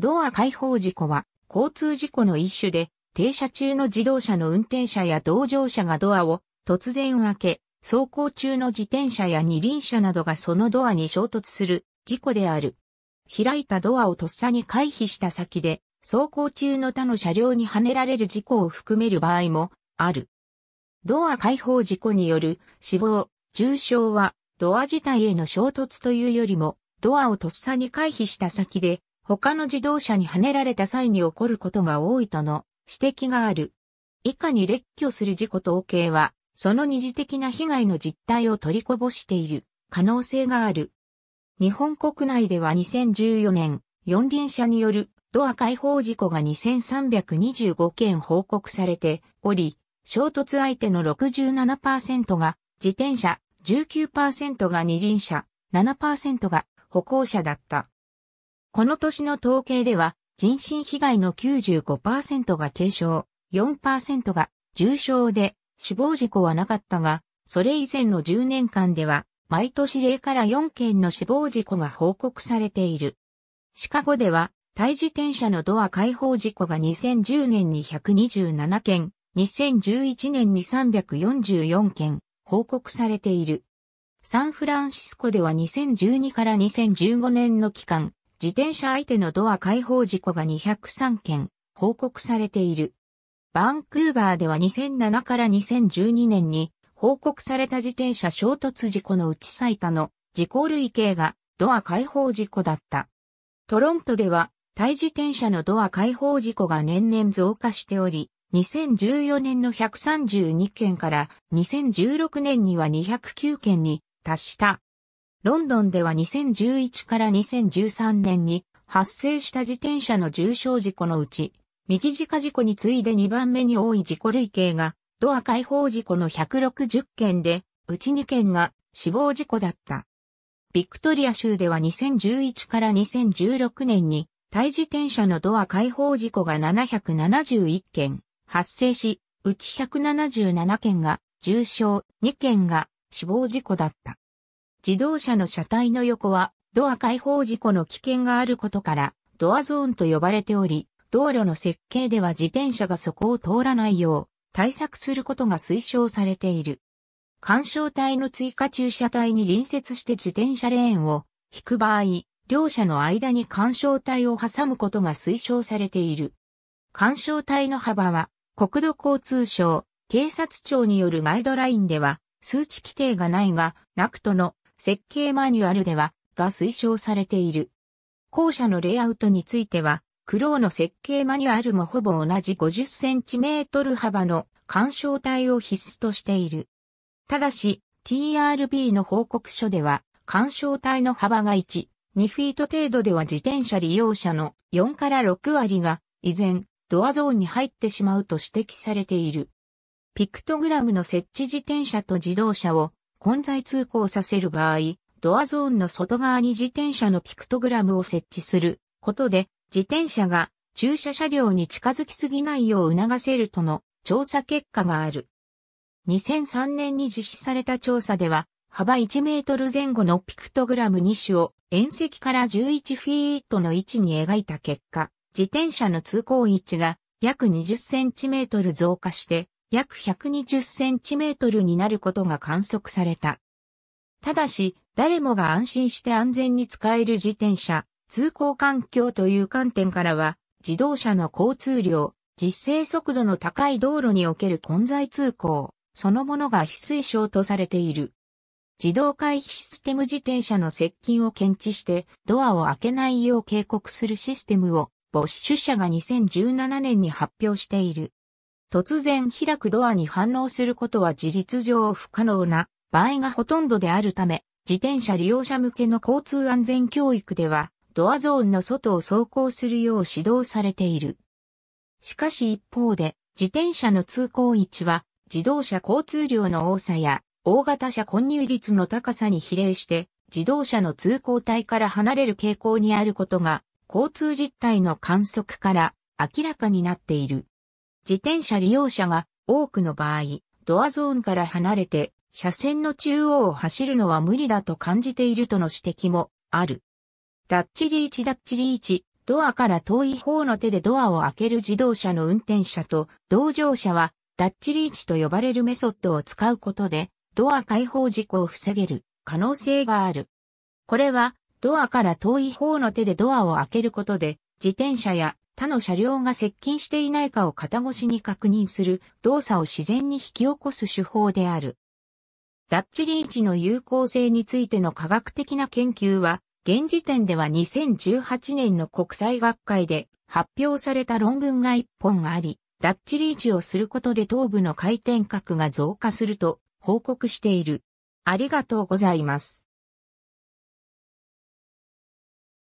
ドア開放事故は交通事故の一種で、停車中の自動車の運転者や同乗者がドアを突然開け、走行中の自転車や二輪車などがそのドアに衝突する事故である。開いたドアをとっさに回避した先で、走行中の他の車両にはねられる事故を含める場合もある。ドア開放事故による死亡、重傷はドア自体への衝突というよりも、ドアをとっさに回避した先で他の自動車にはねられた際に起こることが多いとの指摘がある。以下に列挙する事故統計は、その二次的な被害の実態を取りこぼしている可能性がある。日本国内では2014年、四輪車によるドア開放事故が2325件報告されており、衝突相手の67%が自転車、19%が二輪車、7%が歩行者だった。この年の統計では、人身被害の95%が軽症、4%が重症で死亡事故はなかったが、それ以前の10年間では、毎年0から4件の死亡事故が報告されている。シカゴでは、対自転車のドア開放事故が2010年に127件、2011年に344件報告されている。サンフランシスコでは2012から2015年の期間、自転車相手のドア開放事故が203件報告されている。バンクーバーでは2007から2012年に報告された自転車衝突事故のうち最多の事故類型がドア開放事故だった。トロントでは対自転車のドア開放事故が年々増加しており、2014年の132件から2016年には209件に達した。ロンドンでは2011から2013年に発生した自転車の重傷事故のうち、右家事故に次いで2番目に多い事故類型が、ドア開放事故の160件で、うち2件が死亡事故だった。ビクトリア州では2011から2016年に、対自転車のドア開放事故が771件発生し、うち177件が重傷、2件が死亡事故だった。自動車の車体の横はドア開放事故の危険があることからドアゾーンと呼ばれており、道路の設計では自転車がそこを通らないよう対策することが推奨されている。干渉帯の追加駐車帯に隣接して自転車レーンを引く場合、両者の間に干渉帯を挟むことが推奨されている。干渉帯の幅は国土交通省、警察庁によるガイドラインでは数値規定がないが、なくとの設計マニュアルでは、が推奨されている。校舎のレイアウトについては、クローの設計マニュアルもほぼ同じ50センチメートル幅の干渉体を必須としている。ただし、TRB の報告書では、干渉体の幅が1、2フィート程度では自転車利用者の4から6割が依然ドアゾーンに入ってしまうと指摘されている。ピクトグラムの設置自転車と自動車を混在通行させる場合、ドアゾーンの外側に自転車のピクトグラムを設置することで、自転車が駐車車両に近づきすぎないよう促せるとの調査結果がある。2003年に実施された調査では、幅1メートル前後のピクトグラム2種を縁石から11フィートの位置に描いた結果、自転車の通行位置が約20センチメートル増加して約120センチメートルになることが観測された。ただし、誰もが安心して安全に使える自転車、通行環境という観点からは、自動車の交通量、実勢速度の高い道路における混在通行、そのものが非推奨とされている。自動回避システム自転車の接近を検知してドアを開けないよう警告するシステムをボッシュ社が2017年に発表している。突然開くドアに反応することは事実上不可能な場合がほとんどであるため、自転車利用者向けの交通安全教育では、ドアゾーンの外を走行するよう指導されている。しかし一方で、自転車の通行位置は、自動車交通量の多さや、大型車混入率の高さに比例して、自動車の通行帯から離れる傾向にあることが、交通実態の観測から明らかになっている。自転車利用者が多くの場合、ドアゾーンから離れて車線の中央を走るのは無理だと感じているとの指摘もある。ダッチリーチダッチリーチ、ドアから遠い方の手でドアを開ける自動車の運転者と同乗者はダッチリーチと呼ばれるメソッドを使うことでドア開放事故を防げる可能性がある。これはドアから遠い方の手でドアを開けることで自転車や他の車両が接近していないかを肩越しに確認する動作を自然に引き起こす手法である。ダッチリーチの有効性についての科学的な研究は、現時点では2018年の国際学会で発表された論文が1本あり、ダッチリーチをすることで頭部の回転角が増加すると報告している。ありがとうございます。